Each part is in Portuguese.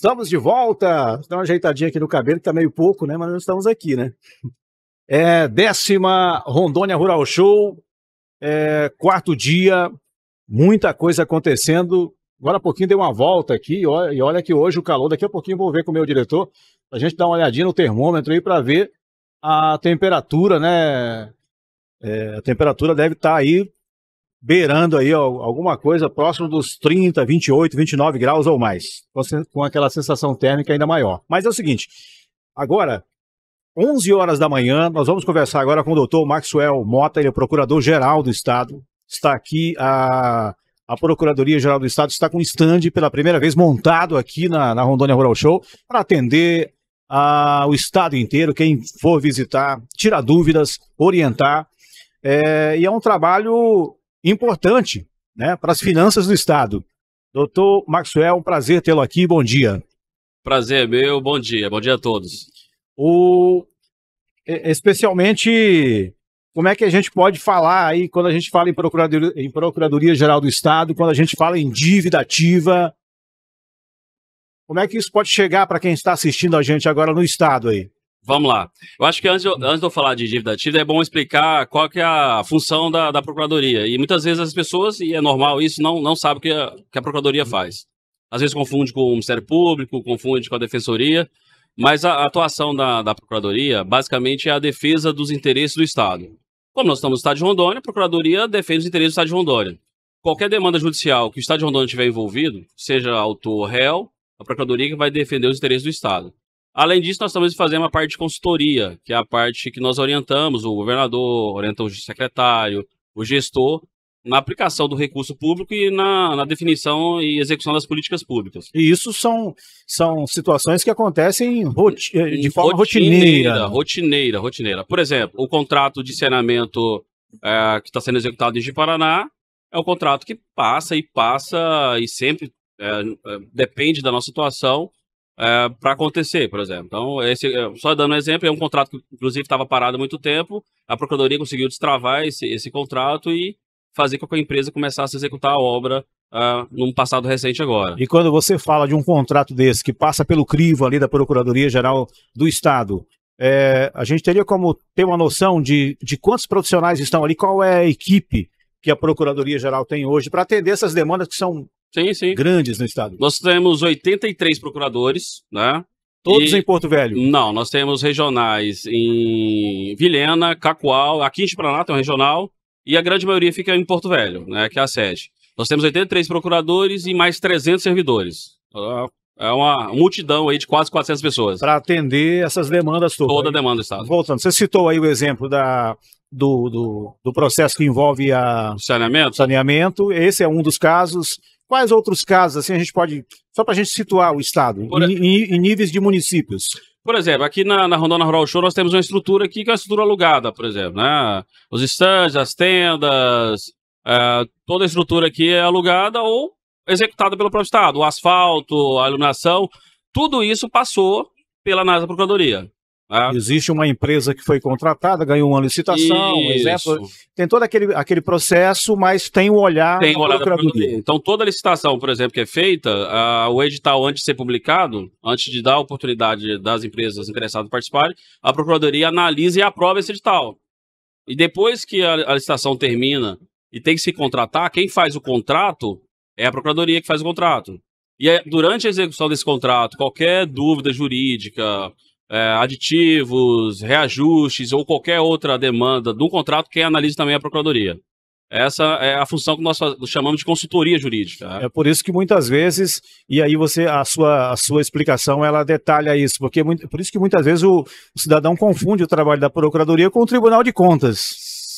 Estamos de volta! Dá uma ajeitadinha aqui no cabelo, que tá meio pouco, né? Mas nós estamos aqui, né? É, décima Rondônia Rural Show, é, quarto dia, muita coisa acontecendo. Agora há pouquinho deu uma volta aqui, e olha, e olha que hoje o calor, daqui a pouquinho vou ver com o meu diretor, a gente dar uma olhadinha no termômetro aí para ver a temperatura, né? É, a temperatura deve estar tá aí beirando aí alguma coisa próximo dos 30, 28, 29 graus ou mais, com aquela sensação térmica ainda maior. Mas é o seguinte, agora, 11 horas da manhã, nós vamos conversar agora com o doutor Maxwell Mota, ele é procurador-geral do Estado, está aqui a... A Procuradoria-Geral do Estado está com um stand pela primeira vez montado aqui na, na Rondônia Rural Show para atender a, o estado inteiro, quem for visitar, tirar dúvidas, orientar. É, e é um trabalho importante né, para as finanças do Estado. Doutor Maxwell, um prazer tê-lo aqui, bom dia. Prazer é meu, bom dia, bom dia a todos. O... Especialmente, como é que a gente pode falar aí, quando a gente fala em Procuradoria, em Procuradoria Geral do Estado, quando a gente fala em dívida ativa, como é que isso pode chegar para quem está assistindo a gente agora no Estado aí? Vamos lá. Eu acho que antes, de, antes de eu falar de dívida ativa, é bom explicar qual que é a função da, da Procuradoria. E muitas vezes as pessoas, e é normal isso, não, não sabem o que a, que a Procuradoria faz. Às vezes confunde com o Ministério Público, confunde com a Defensoria, mas a, a atuação da, da Procuradoria, basicamente, é a defesa dos interesses do Estado. Como nós estamos no Estado de Rondônia, a Procuradoria defende os interesses do Estado de Rondônia. Qualquer demanda judicial que o Estado de Rondônia tiver envolvido, seja autor ou réu, a Procuradoria vai defender os interesses do Estado. Além disso, nós também fazemos a parte de consultoria, que é a parte que nós orientamos o governador, orienta o secretário, o gestor, na aplicação do recurso público e na, na, definição e execução das políticas públicas. E isso são, são situações que acontecem roti eh, de forma rotineira. Rotineira, rotineira. Por exemplo, o contrato de saneamento é, que está sendo executado em Paraná é um contrato que passa e passa e sempre é, depende da nossa situação é, para acontecer, por exemplo. Então, esse, é, só dando um exemplo, é um contrato que, inclusive, estava parado há muito tempo, a Procuradoria conseguiu destravar esse, esse contrato e fazer com que a empresa começasse a executar a obra uh, num passado recente agora. E quando você fala de um contrato desse que passa pelo crivo ali da Procuradoria Geral do Estado, é, a gente teria como ter uma noção de, de quantos profissionais estão ali, qual é a equipe que a Procuradoria Geral tem hoje para atender essas demandas que são Sim, sim. Grandes no estado. Nós temos 83 procuradores, né? Todos e... em Porto Velho? Não, nós temos regionais em Vilhena, Cacoal, aqui em Paraná tem um regional, e a grande maioria fica em Porto Velho, né, que é a sede. Nós temos 83 procuradores e mais 300 servidores. Então, é uma multidão aí de quase 400 pessoas. Para atender essas demandas todas. Toda a demanda do Estado. Voltando, você citou aí o exemplo da, do, do, do processo que envolve a... O saneamento? Saneamento. Esse é um dos casos Quais outros casos, assim, a gente pode, só para a gente situar o Estado, Por... em, em, níveis de municípios? Por exemplo, aqui na, na Rondônia Rural Show nós temos uma estrutura aqui que é uma estrutura alugada, por exemplo, né? Os estandes, as tendas, é, toda a estrutura aqui é alugada ou executada pelo próprio Estado. O asfalto, a iluminação, tudo isso passou pela NASA Procuradoria. Ah. Existe uma empresa que foi contratada, ganhou uma licitação, um exemplo. Tem todo aquele, aquele processo, mas tem o um olhar tem da do procuradoria. Então, toda licitação, por exemplo, que é feita, a, o edital, antes de ser publicado, antes de dar a oportunidade das empresas interessadas participarem, a procuradoria analisa e aprova esse edital. E depois que a, a licitação termina e tem que se contratar, quem faz o contrato é a procuradoria que faz o contrato. E é, durante a execução desse contrato, qualquer dúvida jurídica, é, aditivos, reajustes ou qualquer outra demanda do contrato, quem analisa também é a Procuradoria. Essa é a função que nós chamamos de consultoria jurídica. Né? É por isso que muitas vezes, e aí você a sua, a sua explicação ela detalha isso, porque por isso que muitas vezes o, o cidadão confunde o trabalho da Procuradoria com o Tribunal de Contas.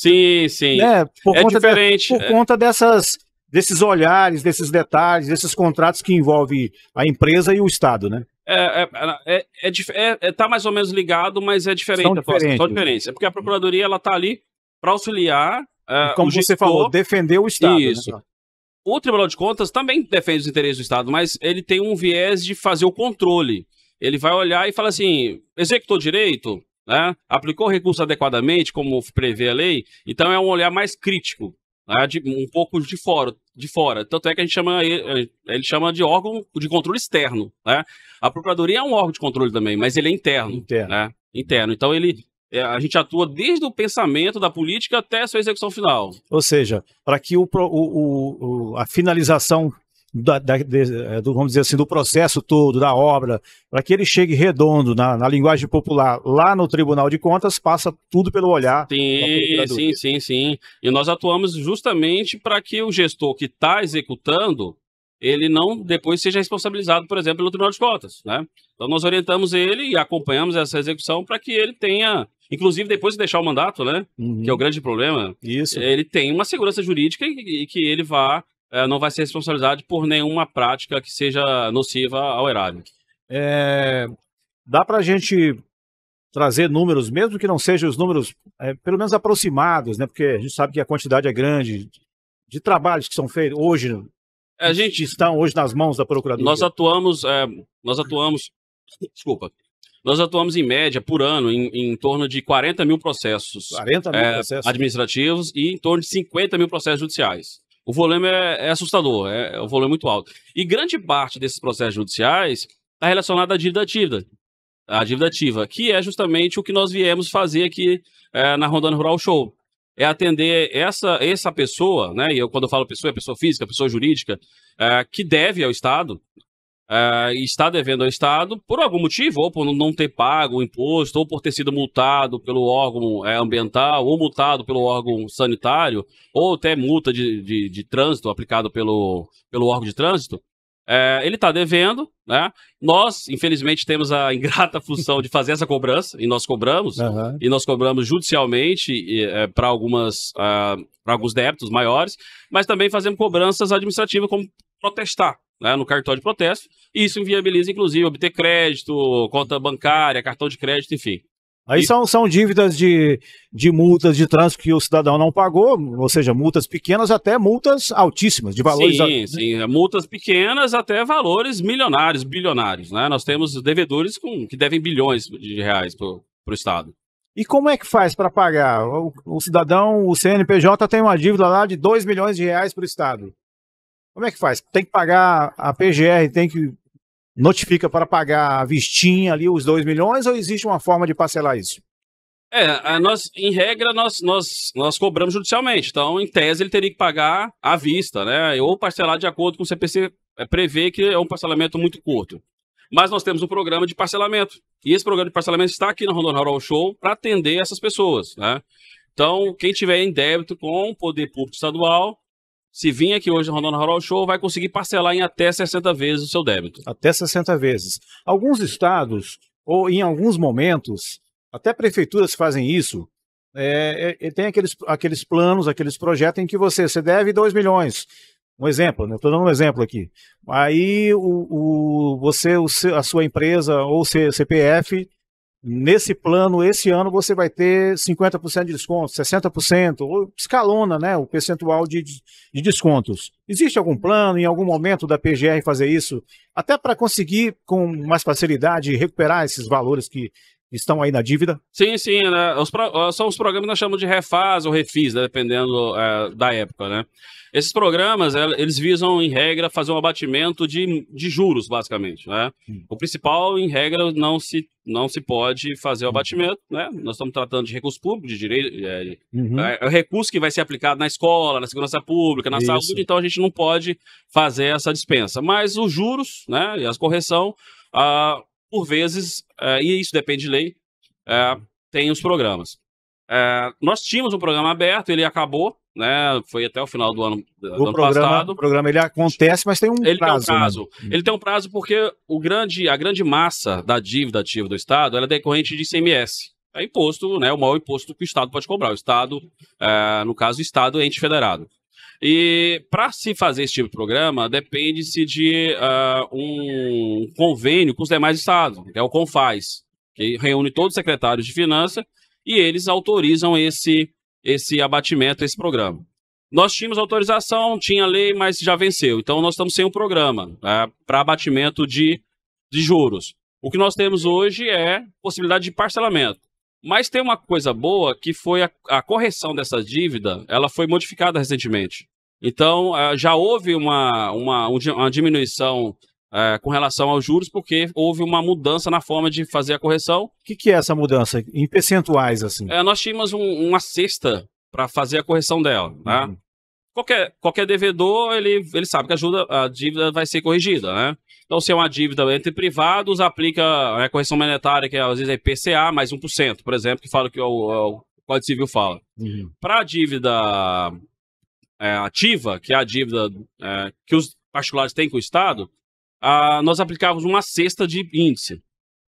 Sim, sim. Né? Por é conta diferente. De, por é... conta dessas, desses olhares, desses detalhes, desses contratos que envolve a empresa e o Estado, né? É, é, é é, é, é, tá mais ou menos ligado, mas é diferente. São diferentes. São diferentes. É porque a Procuradoria ela tá ali para auxiliar. É, como você gestor, falou, defender o Estado. Né? Isso. Né? O Tribunal de Contas também defende os interesses do Estado, mas ele tem um viés de fazer o controle. Ele vai olhar e fala assim: executou direito, né? aplicou recurso adequadamente, como prevê a lei. Então é um olhar mais crítico. Né, de, um pouco de fora, de fora. Tanto é que a gente chama ele chama de órgão de controle externo, né? A procuradoria é um órgão de controle também, mas ele é interno, interno. Né? Interno. Então ele é, a gente atua desde o pensamento da política até a sua execução final. Ou seja, para que o, o, o, a finalização da, da, de, é, do, vamos dizer assim, do processo todo, da obra, para que ele chegue redondo na, na, linguagem popular lá no Tribunal de Contas, passa tudo pelo olhar. Sim, sim, sim, sim. E nós atuamos justamente para que o gestor que está executando ele não depois seja responsabilizado, por exemplo, pelo Tribunal de Contas, né? Então nós orientamos ele e acompanhamos essa execução para que ele tenha, inclusive depois de deixar o mandato, né? Uhum. Que é o grande problema. Isso. Ele tem uma segurança jurídica e, que ele vá é, não vai ser responsabilizado por nenhuma prática que seja nociva ao erário. É, dá para a gente trazer números, mesmo que não sejam os números, é, pelo menos aproximados, né? Porque a gente sabe que a quantidade é grande de, trabalhos que são feitos hoje. É, a gente estão hoje nas mãos da procuradoria. Nós atuamos, é, nós atuamos, desculpa, nós atuamos em média por ano em, em, torno de 40 mil processos, 40 mil é, processos administrativos e em torno de 50 mil processos judiciais o volume é, é assustador, é, é, o volume é muito alto. E grande parte desses processos judiciais está relacionada à dívida ativa, à dívida ativa, que é justamente o que nós viemos fazer aqui é, na Rondônia Rural Show. É atender essa, essa pessoa, né? E eu, quando eu falo pessoa, é pessoa física, pessoa jurídica, é, que deve ao Estado, uh, está devendo ao Estado por algum motivo, ou por não ter pago o imposto, ou por ter sido multado pelo órgão é, ambiental, ou multado pelo órgão sanitário, ou até multa de, de, de trânsito aplicado pelo, pelo órgão de trânsito. É, ele está devendo, né? Nós, infelizmente, temos a ingrata função de fazer essa cobrança, e nós cobramos, uhum. e nós cobramos judicialmente é, para algumas uh, alguns débitos maiores, mas também fazemos cobranças administrativas, como protestar né, no cartão de protesto, e isso inviabiliza, inclusive, obter crédito, conta bancária, cartão de crédito, enfim. Aí são, são dívidas de, de multas de trânsito que o cidadão não pagou, ou seja, multas pequenas até multas altíssimas, de valores... Sim, a... Né? sim, é, multas pequenas até valores milionários, bilionários, né? Nós temos devedores com, que devem bilhões de reais para o Estado. E como é que faz para pagar? O, o, cidadão, o CNPJ tem uma dívida lá de 2 milhões de reais para o Estado. Como é que faz? Tem que pagar a PGR, tem que notifica para pagar a vistinha ali os 2 milhões ou existe uma forma de parcelar isso? É, nós, em regra, nós, nós, nós cobramos judicialmente. Então, em tese, ele teria que pagar à vista, né? Ou parcelar de acordo com o CPC é, prevê que é um parcelamento muito curto. Mas nós temos um programa de parcelamento. E esse programa de parcelamento está aqui na Rondônia Rural Show para atender essas pessoas, né? Então, quem tiver em débito com o Poder Público Estadual, se vir aqui hoje no Rondônia Rural Show, vai conseguir parcelar em até 60 vezes o seu débito. Até 60 vezes. Alguns estados, ou em alguns momentos, até prefeituras fazem isso, é, é, é, tem aqueles, aqueles planos, aqueles projetos em que você, você deve 2 milhões. Um exemplo, né? Estou dando um exemplo aqui. Aí o, o, você, o, a sua empresa ou o CPF nesse plano, esse ano você vai ter 50% de desconto, 60%, ou escalona né, o percentual de, de descontos. Existe algum plano em algum momento da PGR fazer isso? Até para conseguir com mais facilidade recuperar esses valores que estão aí na dívida? Sim, sim. Né? Os pro... São os programas que nós chamamos de refaz ou refis, né? dependendo é, da época. Né? Esses programas, é, eles visam, em regra, fazer um abatimento de, de juros, basicamente. Né? Hum. O principal, em regra, não se, não se pode fazer o hum. abatimento. Né? Nós estamos tratando de recurso público, de direito. É, uhum. é, é recurso que vai ser aplicado na escola, na segurança pública, na Isso. saúde, então a gente não pode fazer essa dispensa. Mas os juros né, e as correção, ah, por vezes, uh, e isso depende de lei, uh, tem os programas. Uh, nós tínhamos um programa aberto, ele acabou, né? Foi até o final do ano, do o ano programa, passado. O programa ele acontece, mas tem um ele prazo. Tem um prazo. Né? Ele tem um prazo porque o grande, a grande massa da dívida ativa do Estado ela é decorrente de ICMS. É imposto, né? O maior imposto que o Estado pode cobrar. O Estado, no caso, o Estado é ente federado. E para se fazer esse tipo de programa, depende-se de uh, um convênio com os demais estados, que é o CONFAS, que reúne todos os secretários de finança e eles autorizam esse, esse abatimento, esse programa. Nós tínhamos autorização, tinha lei, mas já venceu. Então nós estamos sem um programa uh, né, para abatimento de, de juros. O que nós temos hoje é possibilidade de parcelamento. Mas tem uma coisa boa que foi a, a correção dessa dívida, ela foi modificada recentemente. Então, eh, já houve uma, uma, uma diminuição eh, com relação aos juros, porque houve uma mudança na forma de fazer a correção. O que, que, é essa mudança? Em percentuais, assim? É, nós tínhamos um, uma cesta para fazer a correção dela. Né? Uhum. Qualquer, qualquer devedor, ele, ele sabe que ajuda, a dívida vai ser corrigida, né? Então, se é uma dívida entre privados, aplica a correção monetária, que é, às vezes é IPCA, mais 1%, por exemplo, que fala que é o, é o Código Civil fala. Uhum. Para a dívida é, ativa, que é a dívida é, que os particulares têm com o Estado, a, nós aplicávamos uma cesta de índice.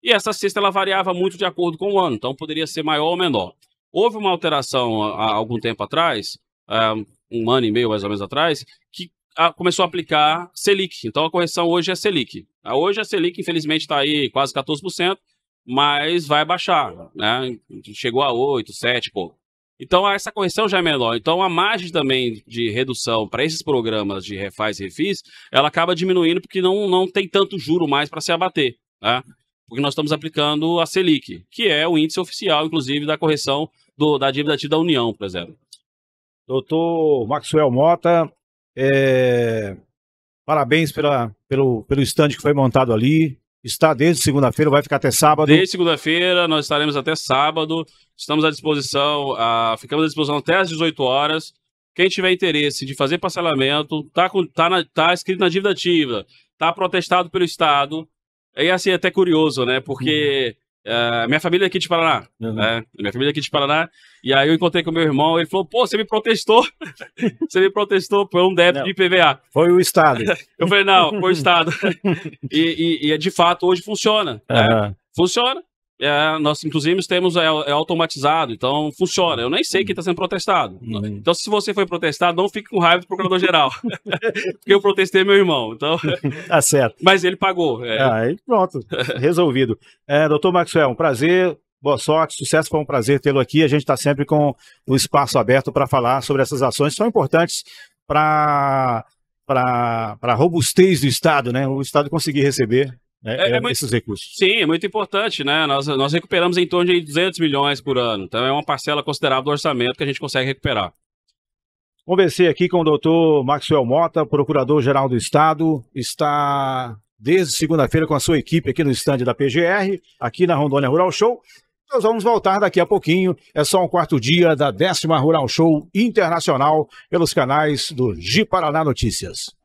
E essa cesta ela variava muito de acordo com o ano, então poderia ser maior ou menor. Houve uma alteração há, há algum tempo atrás, um ano e meio mais ou menos atrás, que a, começou a aplicar Selic. Então a correção hoje é Selic. Hoje a Selic, infelizmente, está aí quase 14%, mas vai baixar. Né? Chegou a 8, 7, pouco. Então essa correção já é menor. Então a margem também de redução para esses programas de refaz e refis, ela acaba diminuindo porque não, não tem tanto juro mais para se abater. Né? Porque nós estamos aplicando a Selic, que é o índice oficial, inclusive, da correção do, da dívida da União, por exemplo. Doutor Maxwell Mota, é, parabéns pela, pelo, pelo stand que foi montado ali. Está desde segunda-feira, vai ficar até sábado. Desde segunda-feira, nós estaremos até sábado. Estamos à disposição, a, ficamos à disposição até às 18 horas. Quem tiver interesse de fazer parcelamento, está tá tá, tá escrito na dívida ativa, está protestado pelo Estado. Assim, é assim, até curioso, né? Porque uhum. Uh, minha família é aqui de Paraná. Uhum. Né? Minha família é aqui de Paraná. E aí eu encontrei com meu irmão, ele falou: pô, você me protestou. você me protestou por um débito não, de PVA Foi o Estado. eu falei: não, foi o Estado. e, e, e, de fato hoje funciona. Uhum. Né? Funciona é, nós inclusive temos é, é, automatizado, então funciona. Eu nem sei quem está sendo protestado. Uhum. Então, se você foi protestado, não fique com raiva do procurador-geral. porque eu protestei meu irmão. Então... Tá certo. Mas ele pagou. É. Ah, aí, pronto, resolvido. É, doutor Maxwell, um prazer. Boa sorte, sucesso, foi um prazer tê-lo aqui. A gente está sempre com o espaço aberto para falar sobre essas ações, são importantes para para a robustez do Estado, né? O Estado conseguir receber é é, é, é, muito, esses recursos. Sim, é muito importante, né? Nós, nós recuperamos em torno de 200 milhões por ano. Então é uma parcela considerável do orçamento que a gente consegue recuperar. Conversei aqui com o doutor Maxwell Mota, procurador-geral do Estado. Está desde segunda-feira com a sua equipe aqui no estande da PGR, aqui na Rondônia Rural Show. Nós vamos voltar daqui a pouquinho. É só um quarto dia da décima Rural Show Internacional pelos canais do G Paraná Notícias.